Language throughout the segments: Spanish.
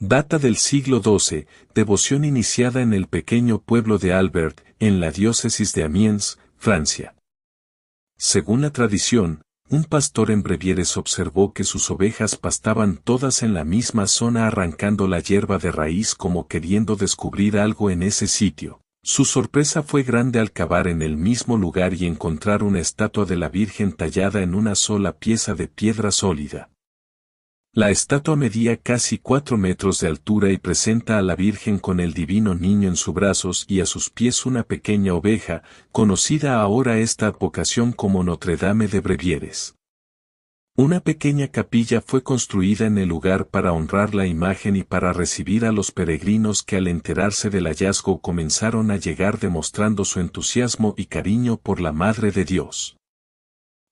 Data del siglo XII, devoción iniciada en el pequeño pueblo de Albert, en la diócesis de Amiens, Francia. Según la tradición, un pastor en Brevieres observó que sus ovejas pastaban todas en la misma zona arrancando la hierba de raíz como queriendo descubrir algo en ese sitio. Su sorpresa fue grande al cavar en el mismo lugar y encontrar una estatua de la Virgen tallada en una sola pieza de piedra sólida. La estatua medía casi cuatro metros de altura y presenta a la Virgen con el divino niño en sus brazos y a sus pies una pequeña oveja, conocida ahora esta advocación como Notre Dame de Brevieres. Una pequeña capilla fue construida en el lugar para honrar la imagen y para recibir a los peregrinos que al enterarse del hallazgo comenzaron a llegar demostrando su entusiasmo y cariño por la Madre de Dios.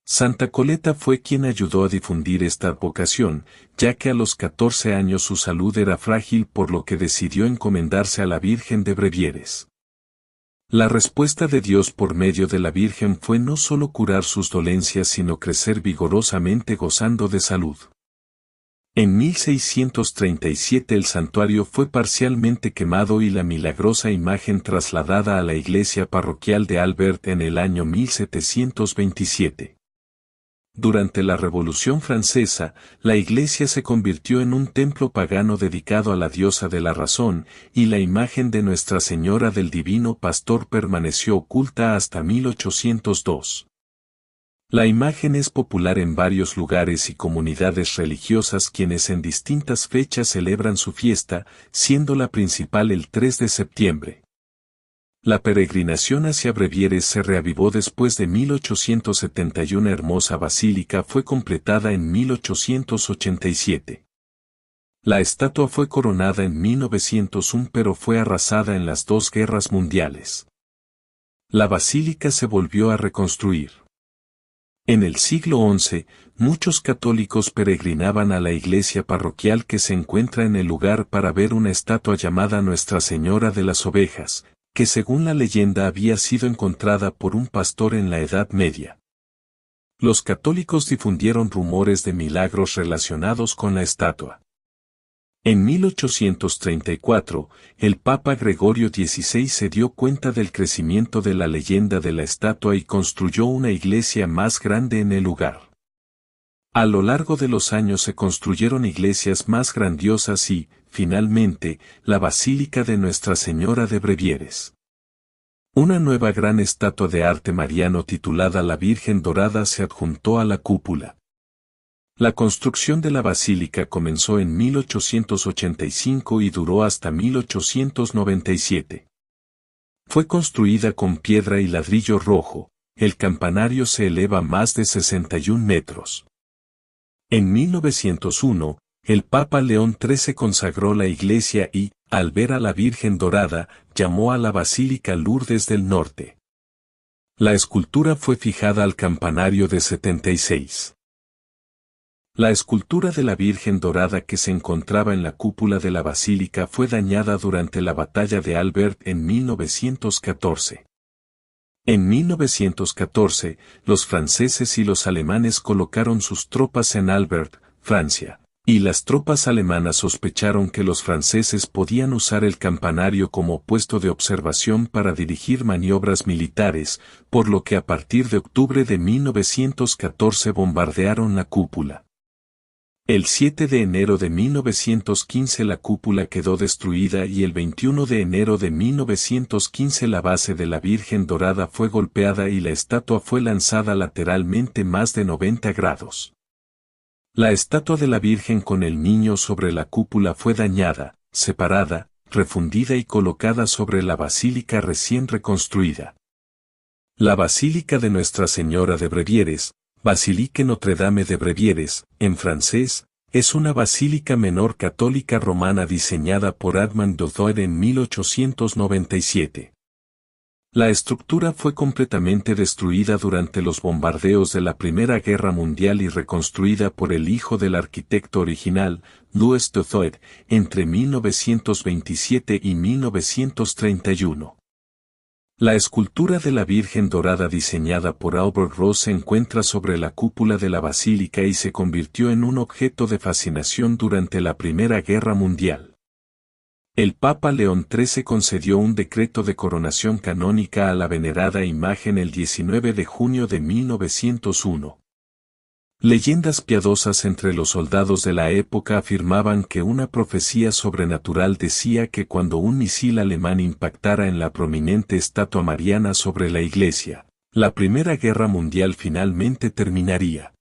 Santa Coleta fue quien ayudó a difundir esta vocación, ya que a los 14 años su salud era frágil por lo que decidió encomendarse a la Virgen de Brevieres. La respuesta de Dios por medio de la Virgen fue no solo curar sus dolencias sino crecer vigorosamente gozando de salud. En 1637 el santuario fue parcialmente quemado y la milagrosa imagen trasladada a la iglesia parroquial de Albert en el año 1727. Durante la Revolución Francesa, la iglesia se convirtió en un templo pagano dedicado a la diosa de la razón, y la imagen de Nuestra Señora del Divino Pastor permaneció oculta hasta 1802. La imagen es popular en varios lugares y comunidades religiosas quienes en distintas fechas celebran su fiesta, siendo la principal el 3 de septiembre. La peregrinación hacia Brevieres se reavivó después de 1871. Hermosa basílica fue completada en 1887. La estatua fue coronada en 1901 pero fue arrasada en las dos guerras mundiales. La basílica se volvió a reconstruir. En el siglo XI, muchos católicos peregrinaban a la iglesia parroquial que se encuentra en el lugar para ver una estatua llamada Nuestra Señora de las Ovejas, que según la leyenda había sido encontrada por un pastor en la Edad Media. Los católicos difundieron rumores de milagros relacionados con la estatua. En 1834, el Papa Gregorio XVI se dio cuenta del crecimiento de la leyenda de la estatua y construyó una iglesia más grande en el lugar. A lo largo de los años se construyeron iglesias más grandiosas y, finalmente, la Basílica de Nuestra Señora de Brevieres. Una nueva gran estatua de arte mariano titulada La Virgen Dorada se adjuntó a la cúpula. La construcción de la basílica comenzó en 1885 y duró hasta 1897. Fue construida con piedra y ladrillo rojo, el campanario se eleva más de 61 metros. En 1901, el Papa León XIII consagró la iglesia y, al ver a la Virgen Dorada, llamó a la Basílica Lourdes del Norte. La escultura fue fijada al campanario de 76. La escultura de la Virgen Dorada que se encontraba en la cúpula de la basílica fue dañada durante la batalla de Albert en 1914. En 1914, los franceses y los alemanes colocaron sus tropas en Albert, Francia, y las tropas alemanas sospecharon que los franceses podían usar el campanario como puesto de observación para dirigir maniobras militares, por lo que a partir de octubre de 1914 bombardearon la cúpula. El 7 de enero de 1915 la cúpula quedó destruida y el 21 de enero de 1915 la base de la Virgen Dorada fue golpeada y la estatua fue lanzada lateralmente más de 90 grados. La estatua de la Virgen con el niño sobre la cúpula fue dañada, separada, refundida y colocada sobre la basílica recién reconstruida. La Basílica de Nuestra Señora de Brevieres, Basilique Notre Dame de Brevieres, en francés, es una basílica menor católica romana diseñada por Adman Dodoer en 1897. La estructura fue completamente destruida durante los bombardeos de la Primera Guerra Mundial y reconstruida por el hijo del arquitecto original, Louis Thoet, entre 1927 y 1931. La escultura de la Virgen Dorada diseñada por Albert Ross se encuentra sobre la cúpula de la basílica y se convirtió en un objeto de fascinación durante la Primera Guerra Mundial. El Papa León XIII concedió un decreto de coronación canónica a la venerada imagen el 19 de junio de 1901. Leyendas piadosas entre los soldados de la época afirmaban que una profecía sobrenatural decía que cuando un misil alemán impactara en la prominente estatua mariana sobre la iglesia, la Primera Guerra Mundial finalmente terminaría.